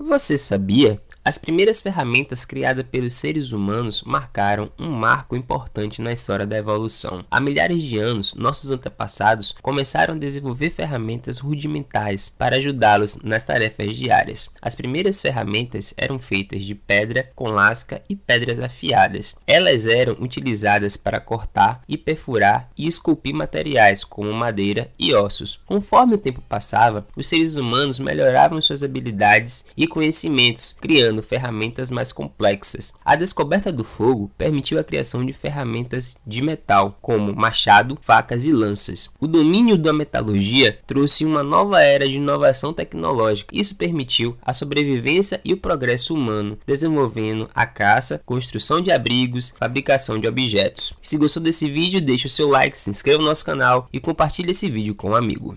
Você sabia as primeiras ferramentas criadas pelos seres humanos marcaram um marco importante na história da evolução. Há milhares de anos, nossos antepassados começaram a desenvolver ferramentas rudimentares para ajudá-los nas tarefas diárias. As primeiras ferramentas eram feitas de pedra com lasca e pedras afiadas. Elas eram utilizadas para cortar e perfurar e esculpir materiais como madeira e ossos. Conforme o tempo passava, os seres humanos melhoravam suas habilidades e conhecimentos, criando Usando ferramentas mais complexas. A descoberta do fogo permitiu a criação de ferramentas de metal, como machado, facas e lanças. O domínio da metalurgia trouxe uma nova era de inovação tecnológica. Isso permitiu a sobrevivência e o progresso humano, desenvolvendo a caça, construção de abrigos, fabricação de objetos. Se gostou desse vídeo, deixe o seu like, se inscreva no nosso canal e compartilhe esse vídeo com um amigo.